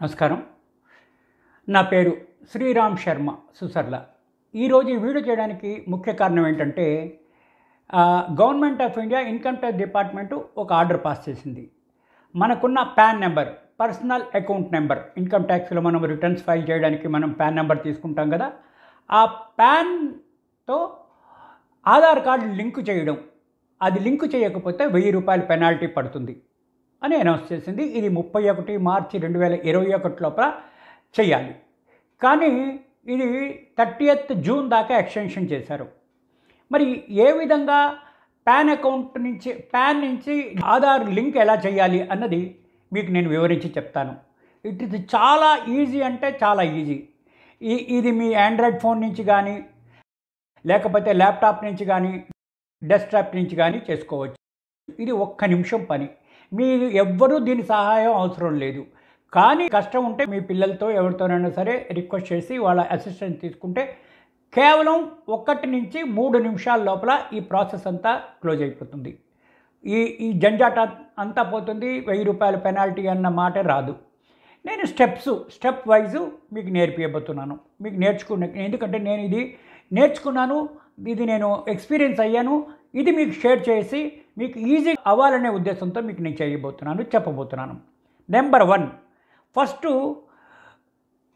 నమస్కారం నా పేరు శ్రీరామ్ శర్మ సుసర్ల ఈరోజు ఈ వీడియో చేయడానికి ముఖ్య కారణం ఏంటంటే government of India income tax department ఒక ఆర్డర్ పాస్ చేసింది మనకున్న pan number personal account number income ట్యాక్స్లో మనం రిటర్న్స్ ఫైల్ చేయడానికి మనం ప్యాన్ నెంబర్ తీసుకుంటాం కదా ఆ ప్యాన్తో ఆధార్ కార్డు లింకు చేయడం అది లింకు చేయకపోతే వెయ్యి రూపాయల పెనాల్టీ పడుతుంది అని అనౌన్స్ చేసింది ఇది ముప్పై ఒకటి మార్చి రెండు వేల ఇరవై ఒకటి లోపల చేయాలి కానీ ఇది ఎయిత్ జూన్ దాకా ఎక్స్టెన్షన్ చేశారు మరి ఏ విధంగా పాన్ అకౌంట్ నుంచి పాన్ నుంచి ఆధార్ లింక్ ఎలా చేయాలి అన్నది మీకు నేను వివరించి చెప్తాను ఇట్ ఇది చాలా ఈజీ అంటే చాలా ఈజీ ఈ ఇది మీ ఆండ్రాయిడ్ ఫోన్ నుంచి కానీ లేకపోతే ల్యాప్టాప్ నుంచి కానీ డెస్క్టాప్ నుంచి కానీ చేసుకోవచ్చు ఇది ఒక్క నిమిషం పని మీ ఎవ్వరూ దీని సహాయం అవసరం లేదు కానీ కష్టం ఉంటే మీ పిల్లలతో ఎవరితోనైనా సరే రిక్వెస్ట్ చేసి వాళ్ళ అసిస్టెంట్ తీసుకుంటే కేవలం ఒకటి నుంచి మూడు నిమిషాల లోపల ఈ ప్రాసెస్ అంతా క్లోజ్ అయిపోతుంది ఈ ఈ జంజాట అంతా పోతుంది వెయ్యి రూపాయల పెనాల్టీ అన్న మాట రాదు నేను స్టెప్స్ స్టెప్ వైజు మీకు నేర్పియబోతున్నాను మీకు నేర్చుకున్న ఎందుకంటే నేను ఇది నేర్చుకున్నాను ఇది నేను ఎక్స్పీరియన్స్ అయ్యాను ఇది మీకు షేర్ చేసి మీకు ఈజీ అవ్వాలనే ఉద్దేశంతో మీకు నేను చేయబోతున్నాను చెప్పబోతున్నాను number one first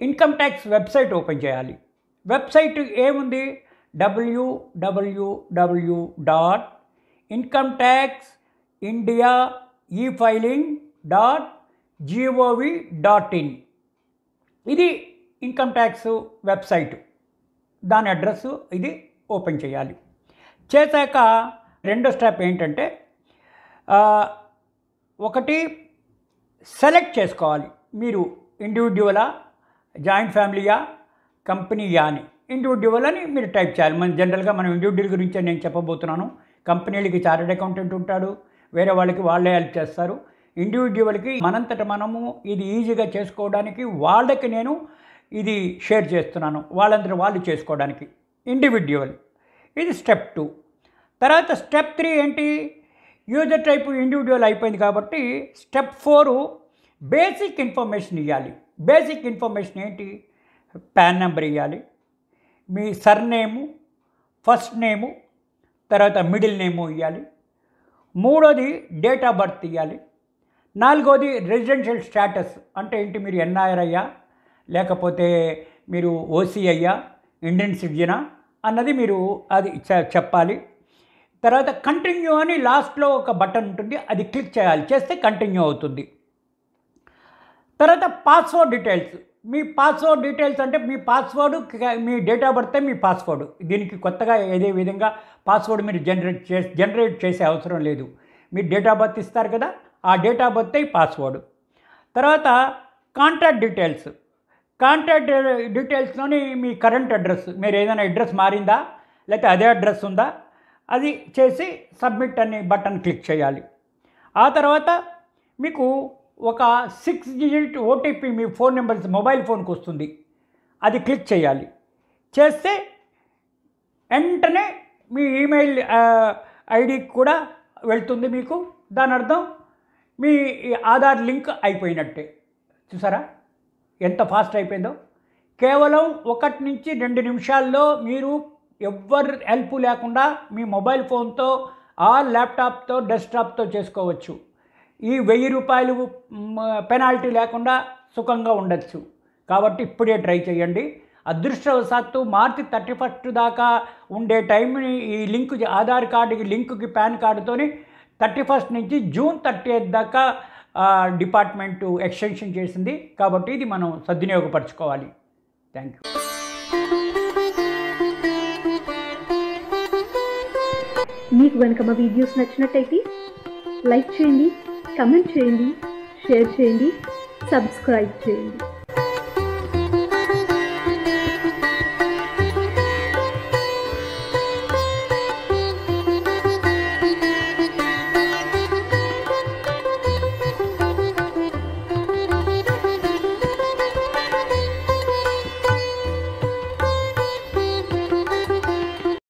income tax website open చేయాలి వెబ్సైట్ ఏముంది డబ్ల్యూడబ్ల్యూడబ్ల్యూ డాట్ ఇన్కమ్ ట్యాక్స్ ఇండియా ఈ filing dot GOV dot in ఇది ఇన్కమ్ ట్యాక్స్ వెబ్సైట్ దాని అడ్రస్ ఇది ఓపెన్ చేయాలి చేశాక రెండో స్టెప్ ఏంటంటే ఒకటి సెలెక్ట్ చేసుకోవాలి మీరు ఇండివిజువలా జాయింట్ ఫ్యామిలీయా కంపెనీ యాని ఇండివిడ్యువల్ అని మీరు టైప్ చేయాలి మనం జనరల్గా మనం ఇండివిడ్యువల్ గురించి నేను చెప్పబోతున్నాను కంపెనీలకి చార్టెడ్ అకౌంటెంట్ ఉంటాడు వేరే వాళ్ళకి వాళ్ళే హెల్ప్ చేస్తారు ఇండివిజువల్కి మనంతట మనము ఇది ఈజీగా చేసుకోవడానికి వాళ్ళకి నేను ఇది షేర్ చేస్తున్నాను వాళ్ళందరూ వాళ్ళు చేసుకోవడానికి ఇండివిడ్యువల్ ఇది స్టెప్ టూ తర్వాత స్టెప్ త్రీ ఏంటి యూజర్ టైప్ ఇండివిజువల్ అయిపోయింది కాబట్టి స్టెప్ ఫోరు బేసిక్ ఇన్ఫర్మేషన్ ఇవ్వాలి బేసిక్ ఇన్ఫర్మేషన్ ఏంటి ప్యాన్ నెంబర్ ఇవ్వాలి మీ సర్నేము ఫస్ట్ నేము తర్వాత మిడిల్ నేము ఇవ్వాలి మూడోది డేట్ ఆఫ్ బర్త్ ఇవ్వాలి నాలుగోది రెసిడెన్షియల్ స్టేటస్ అంటే ఏంటి మీరు ఎన్ఆర్ అయ్యా లేకపోతే మీరు ఓసీ అయ్యా ఇండియన్ సిటిజనా అన్నది మీరు అది చెప్పాలి తర్వాత కంటిన్యూ అని లాస్ట్లో ఒక బటన్ ఉంటుంది అది క్లిక్ చేయాలి చేస్తే కంటిన్యూ అవుతుంది తర్వాత పాస్వర్డ్ డీటెయిల్స్ మీ పాస్వర్డ్ డీటెయిల్స్ అంటే మీ password me date of birth me password దీనికి కొత్తగా ఏదే విధంగా పాస్వర్డ్ మీరు జనరేట్ చే జనరేట్ చేసే అవసరం లేదు మీరు డేట్ ఆఫ్ బర్త్ ఇస్తారు కదా ఆ డేట్ ఆఫ్ బర్త్ పాస్వర్డ్ తర్వాత కాంటాక్ట్ డీటెయిల్స్ కాంటాక్ట్ డీటెయిల్స్లోని మీ కరెంట్ అడ్రస్ మీరు ఏదైనా అడ్రస్ మారిందా లేకపోతే అదే అడ్రస్ ఉందా అది చేసి సబ్మిట్ అనే బటన్ క్లిక్ చేయాలి ఆ తర్వాత మీకు ఒక సిక్స్ డిజిట్ ఓటీపీ మీ ఫోన్ నెంబర్ మొబైల్ ఫోన్కి వస్తుంది అది క్లిక్ చేయాలి చేస్తే వెంటనే మీ ఈమెయిల్ ఐడికి కూడా వెళ్తుంది మీకు దాని అర్థం మీ ఆధార్ లింక్ అయిపోయినట్టే చూసారా ఎంత ఫాస్ట్ అయిపోయిందో కేవలం ఒకటి నుంచి రెండు నిమిషాల్లో మీరు ఎవరి హెల్ప్ లేకుండా మీ మొబైల్ ఫోన్తో ఆ ల్యాప్టాప్తో డెస్క్టాప్తో చేసుకోవచ్చు ఈ వెయ్యి రూపాయలు పెనాల్టీ లేకుండా సుఖంగా ఉండొచ్చు కాబట్టి ఇప్పుడే ట్రై చేయండి అదృష్టవశాత్తు మార్చి థర్టీ ఫస్ట్ దాకా ఉండే టైంని ఈ లింక్ ఆధార్ కార్డుకి లింక్కి పాన్ కార్డుతోని థర్టీ ఫస్ట్ నుంచి జూన్ థర్టీ ఎయిత్ దాకా డిపార్ట్మెంటు ఎక్స్టెన్షన్ చేసింది కాబట్టి ఇది మనం సద్వినియోగపరచుకోవాలి థ్యాంక్ యూ మీకు వెనక మా వీడియోస్ నచ్చినట్టయితే లైక్ చేయండి కమెంట్ చేయండి షేర్ చేయండి సబ్స్క్రైబ్ చేయండి